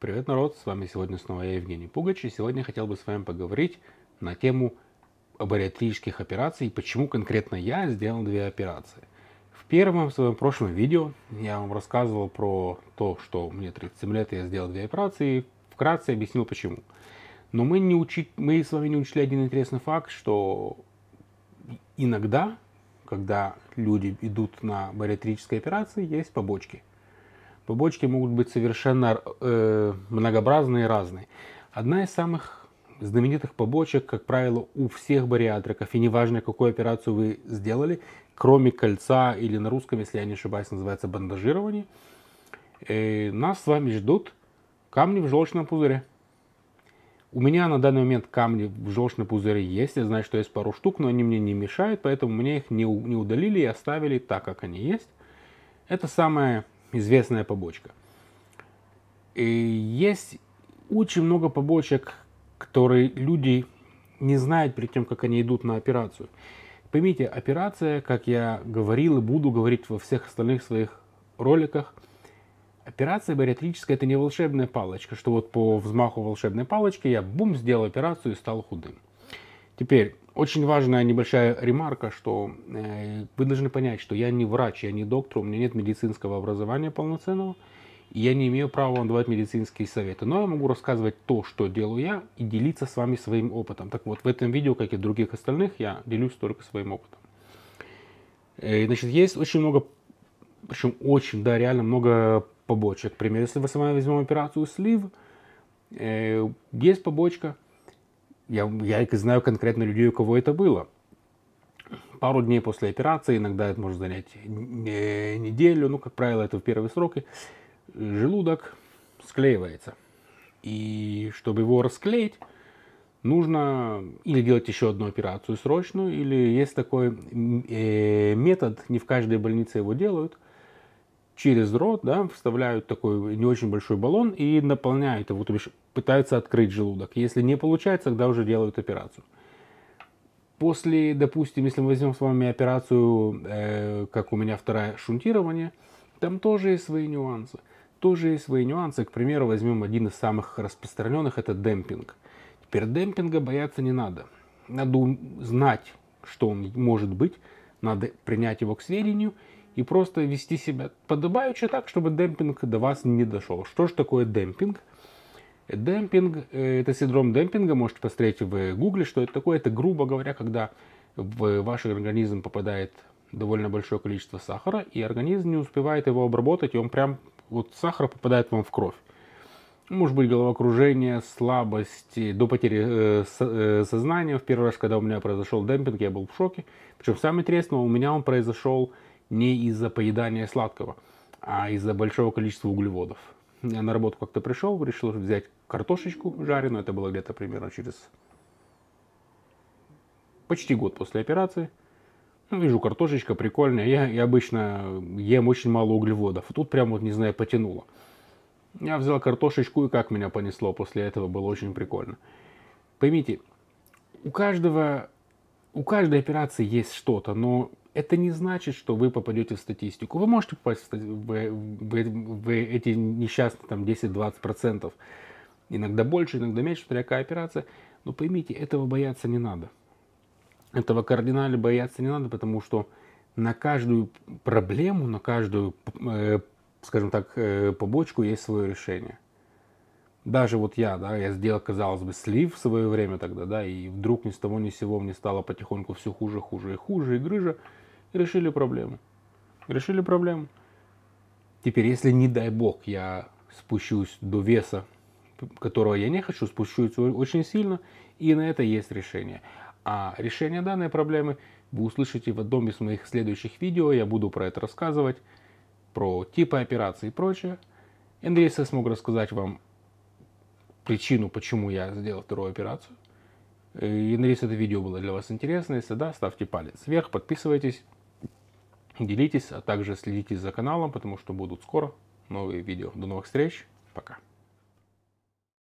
Привет, народ! С вами сегодня снова я, Евгений Пугач, и сегодня я хотел бы с вами поговорить на тему бариатрических операций и почему конкретно я сделал две операции. В первом своем прошлом видео я вам рассказывал про то, что мне 37 лет, и я сделал две операции, и вкратце объяснил почему. Но мы, не учи... мы с вами не учли один интересный факт, что иногда, когда люди идут на бариатрические операции, есть побочки – Побочки могут быть совершенно э, многообразные и разные. Одна из самых знаменитых побочек, как правило, у всех бариатриков, и неважно, какую операцию вы сделали, кроме кольца или на русском, если я не ошибаюсь, называется бандажирование, э, нас с вами ждут камни в желчном пузыре. У меня на данный момент камни в желчном пузыре есть, я знаю, что есть пару штук, но они мне не мешают, поэтому мне их не, не удалили и оставили так, как они есть. Это самое известная побочка. И есть очень много побочек, которые люди не знают при тем, как они идут на операцию. Поймите, операция, как я говорил и буду говорить во всех остальных своих роликах, операция бариатрическая – это не волшебная палочка, что вот по взмаху волшебной палочки я бум, сделал операцию и стал худым. Теперь, очень важная небольшая ремарка, что э, вы должны понять, что я не врач, я не доктор, у меня нет медицинского образования полноценного, и я не имею права вам давать медицинские советы. Но я могу рассказывать то, что делаю я, и делиться с вами своим опытом. Так вот, в этом видео, как и в других остальных, я делюсь только своим опытом. Э, значит, есть очень много, причем очень, да, реально много побочек. Например, если мы с вами возьмем операцию слив, э, есть побочка, я, я знаю конкретно людей, у кого это было. Пару дней после операции, иногда это может занять неделю, ну, как правило, это в первые сроки, желудок склеивается. И чтобы его расклеить, нужно или делать еще одну операцию срочную, или есть такой э, метод, не в каждой больнице его делают – через рот, да, вставляют такой не очень большой баллон и наполняют его, то бишь пытаются открыть желудок. Если не получается, тогда уже делают операцию. После, допустим, если мы возьмем с вами операцию, э, как у меня вторая, шунтирование, там тоже есть свои нюансы. Тоже есть свои нюансы. К примеру, возьмем один из самых распространенных, это демпинг. Теперь демпинга бояться не надо. Надо знать, что он может быть, надо принять его к сведению – и просто вести себя подобающе так, чтобы демпинг до вас не дошел. Что же такое демпинг? Демпинг, э, это синдром демпинга, можете посмотреть в гугле, что это такое. Это, грубо говоря, когда в ваш организм попадает довольно большое количество сахара, и организм не успевает его обработать, и он прям, вот сахар попадает вам в кровь. Может быть, головокружение, слабость, до потери э, со, э, сознания. В первый раз, когда у меня произошел демпинг, я был в шоке. Причем самое интересное, у меня он произошел не из-за поедания сладкого, а из-за большого количества углеводов. Я на работу как-то пришел, решил взять картошечку жареную, это было где-то примерно через почти год после операции. Ну, вижу, картошечка прикольная. Я, я обычно ем очень мало углеводов. Тут прям вот, не знаю, потянуло. Я взял картошечку, и как меня понесло после этого, было очень прикольно. Поймите, у каждого, у каждой операции есть что-то, но это не значит, что вы попадете в статистику. Вы можете попасть в, в, в, в эти несчастные там 10-20%, иногда больше, иногда меньше, смотря какая операция. Но поймите, этого бояться не надо. Этого кардинально бояться не надо, потому что на каждую проблему, на каждую, э, скажем так, э, побочку есть свое решение. Даже вот я, да, я сделал, казалось бы, слив в свое время тогда, да, и вдруг ни с того ни с сего мне стало потихоньку все хуже, хуже и хуже, и грыжа решили проблему. Решили проблему. Теперь, если, не дай бог, я спущусь до веса, которого я не хочу, спущусь очень сильно, и на это есть решение. А решение данной проблемы вы услышите в одном из моих следующих видео, я буду про это рассказывать, про типы операций и прочее. И надеюсь, я смог рассказать вам причину, почему я сделал вторую операцию. И э, надеюсь, это видео было для вас интересно. Если да, ставьте палец вверх, подписывайтесь делитесь, а также следите за каналом, потому что будут скоро новые видео. До новых встреч, пока.